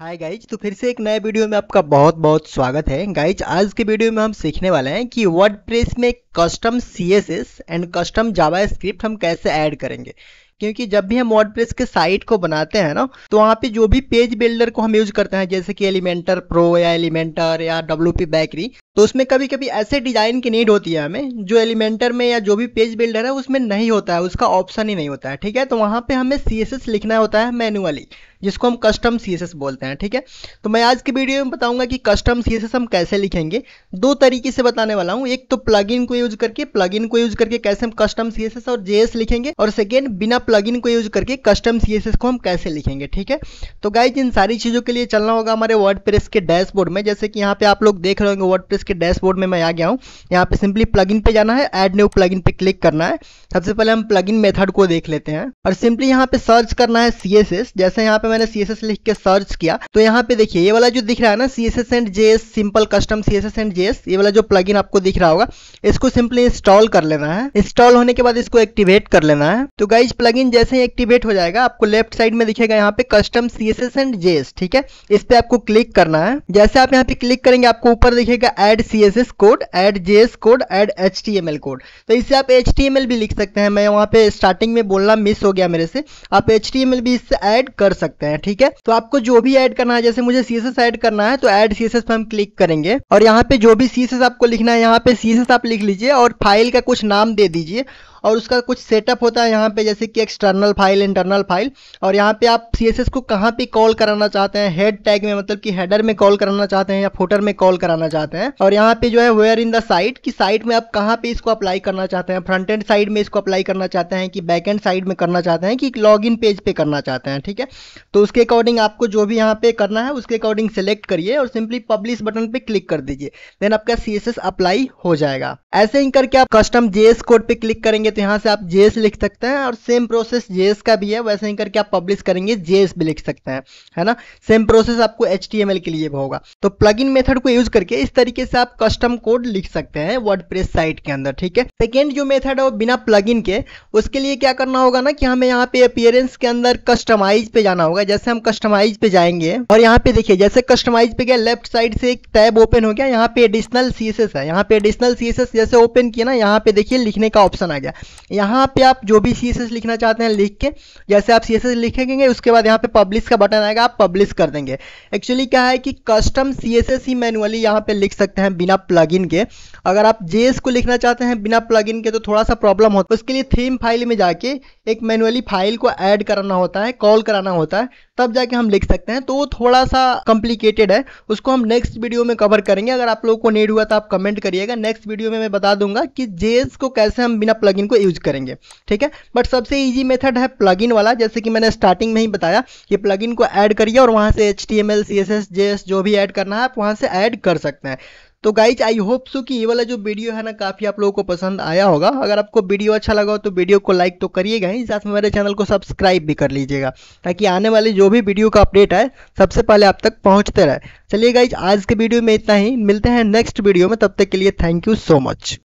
hi guys तो फिर से एक नए वीडियो में आपका बहुत बहुत स्वागत है गाइज आज के वीडियो में हम सीखने वाले हैं कि वर्ड में custom C and custom JavaScript हम कैसे ऐड करेंगे क्योंकि जब भी हम वर्डप्रेस के साइट को बनाते हैं ना तो वहाँ पे जो भी पेज बिल्डर को हम यूज करते हैं जैसे कि एलिमेंटर प्रो या एलिमेंटर या डब्ल्यू पी बैकरी तो उसमें कभी कभी ऐसे डिज़ाइन की नीड होती है हमें जो एलिमेंटर में या जो भी पेज बिल्डर है उसमें नहीं होता है उसका ऑप्शन ही नहीं होता है ठीक है तो वहाँ पे हमें सी लिखना होता है मैनुअली जिसको हम कस्टम सी बोलते हैं ठीक है तो मैं आज की वीडियो में बताऊंगा कि कस्टम सी हम कैसे लिखेंगे दो तरीके से बताने वाला हूँ एक तो प्लग को यूज करके प्लग को यूज करके कैसे हम कस्टम सी और जे लिखेंगे और सेकेंड बिना प्लग को यूज करके कस्टम सी को हम कैसे लिखेंगे ठीक है तो गाइज इन सारी चीज़ों के लिए चलना होगा हमारे वर्ड के डैशबोर्ड में जैसे कि यहाँ पे आप लोग देख रहे होंगे वर्ड इसके डैशबोर्ड में मैं आ गया हूँ यहाँ पे सिंपली प्लगइन पे जाना है एड न्यू प्लगइन पे क्लिक करना है सबसे पहले हम प्लगइन मेथड को देख लेते हैं और सिंपली यहाँ पे सर्च करना है सी जैसे यहाँ पे मैंने सी लिख के सर्च किया तो यहाँ पे देखिए ये वाला जो दिख रहा है ना C and J simple custom C and J ये वाला जो प्लग आपको दिख रहा होगा इसको सिंपली इंस्टॉल कर लेना है इंस्टॉल होने के बाद इसको एक्टिवेट कर लेना है तो गाइज प्लग जैसे ही एक्टिवेट हो जाएगा आपको लेफ्ट साइड में दिखेगा यहाँ पे कस्टम सी एंड जे ठीक है इस पे आपको क्लिक करना है जैसे आप यहाँ पे क्लिक करेंगे आपको ऊपर दिखेगा add C S S code add J S code add H T M L code तो इससे आप एच टी एम एल भी लिख सकते हैं मैं वहाँ पे स्टार्टिंग में बोलना मिस हो गया मेरे से आप एच टी एम एल भी इससे ऐड कर सकते हैं ठीक है तो आपको जो भी ऐड करना है जैसे मुझे सी एस एस ऐड करना है तो एड सी एस एस पर हम क्लिक करेंगे और यहाँ पे जो भी सी एस एस आपको लिखना है यहाँ पे सी एस एस आप लिख लीजिए और फाइल का कुछ नाम दे दीजिए और उसका कुछ सेटअप होता है यहाँ पे जैसे कि एक्सटर्नल फाइल इंटरनल फाइल और यहाँ पे आप सी को कहाँ पे कॉल कराना चाहते हैं हेड टैग में मतलब कि हेडर में कॉल कराना चाहते हैं या फोटर में कॉल कराना चाहते हैं और यहाँ पे जो है वेयर इन द साइट की साइट में आप कहाँ पे इसको अप्लाई करना चाहते हैं फ्रंट एंड साइड में इसको अप्लाई करना चाहते हैं कि बैक एंड साइड में करना चाहते हैं कि लॉग इन पेज पे करना चाहते हैं ठीक है तो उसके अकॉर्डिंग आपको जो भी यहाँ पे करना है उसके अकॉर्डिंग सेलेक्ट करिए और सिंपली पब्लिश बटन पे क्लिक कर दीजिए देन आपका सी अप्लाई हो जाएगा ऐसे ही करके आप कस्टम जेएस कोड पे क्लिक करेंगे तो यहाँ से आप जेएस लिख सकते हैं और सेम प्रोसेस जेएस का भी है वैसे ही करके आप पब्लिश करेंगे जेएस भी लिख सकते हैं है ना सेम प्रोसेस आपको एच के लिए भी होगा तो प्लग इन मेथड को यूज करके इस तरीके से आप कस्टम कोड लिख सकते हैं वर्ड साइट के अंदर ठीक है सेकेंड जो मेथड है वो बिना प्लग के उसके लिए क्या करना होगा ना कि हमें यहाँ पे अपियरेंस के अंदर कस्टमाइज पे जाना होगा जैसे हम कस्टमाइज पे जाएंगे और यहाँ पे देखिए जैसे कस्टमाइज पे गया लेफ्ट साइड से एक टैब ओपन हो गया यहाँ पे एडिशनल सीएसएस है यहाँ पे एडिशनल सीएसएस जैसे ओपन किया ना यहाँ पे देखिए लिखने का ऑप्शन आ गया यहाँ पे आप जो भी सी लिखना चाहते हैं लिख के जैसे आप सी लिखेंगे उसके बाद यहाँ पे पब्लिश का बटन आएगा आप पब्लिश कर देंगे एक्चुअली क्या है कि कस्टम सी ही मैनुअली यहाँ पे लिख सकते हैं बिना प्लगइन के अगर आप जे को लिखना चाहते हैं बिना प्लगइन के तो थोड़ा सा प्रॉब्लम होता है उसके लिए थीम फाइल में जाके एक मैनुअली फाइल को ऐड कराना होता है कॉल कराना होता है तब जाके हम लिख सकते हैं तो वो थोड़ा सा कॉम्प्लिकेटेड है उसको हम नेक्स्ट वीडियो में कवर करेंगे अगर आप लोगों को नीड हुआ तो आप कमेंट करिएगा नेक्स्ट वीडियो में मैं बता दूंगा कि जेस को कैसे हम बिना प्लग इनको यूज करेंगे ठीक है बट सबसे ईजी मेथड है प्लगइन वाला जैसे कि मैंने स्टार्टिंग में ही बताया कि प्लगइन को ऐड करिए और वहाँ से एच टी एम जो भी ऐड करना है आप वहाँ से ऐड कर सकते हैं तो गाइज आई होप सो कि ये वाला जो वीडियो है ना काफ़ी आप लोगों को पसंद आया होगा अगर आपको वीडियो अच्छा लगा हो तो वीडियो को लाइक तो करिएगा ही साथ में मेरे चैनल को सब्सक्राइब भी कर लीजिएगा ताकि आने वाले जो भी वीडियो का अपडेट है सबसे पहले आप तक पहुंचते रहे चलिए गाइज आज के वीडियो में इतना ही मिलते हैं नेक्स्ट वीडियो में तब तक के लिए थैंक यू सो मच